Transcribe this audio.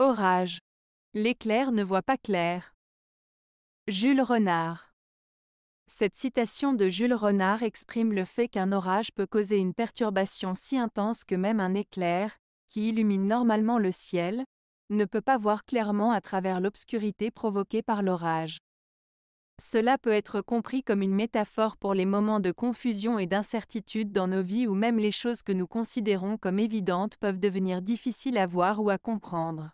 Orage. L'éclair ne voit pas clair. Jules Renard. Cette citation de Jules Renard exprime le fait qu'un orage peut causer une perturbation si intense que même un éclair, qui illumine normalement le ciel, ne peut pas voir clairement à travers l'obscurité provoquée par l'orage. Cela peut être compris comme une métaphore pour les moments de confusion et d'incertitude dans nos vies où même les choses que nous considérons comme évidentes peuvent devenir difficiles à voir ou à comprendre.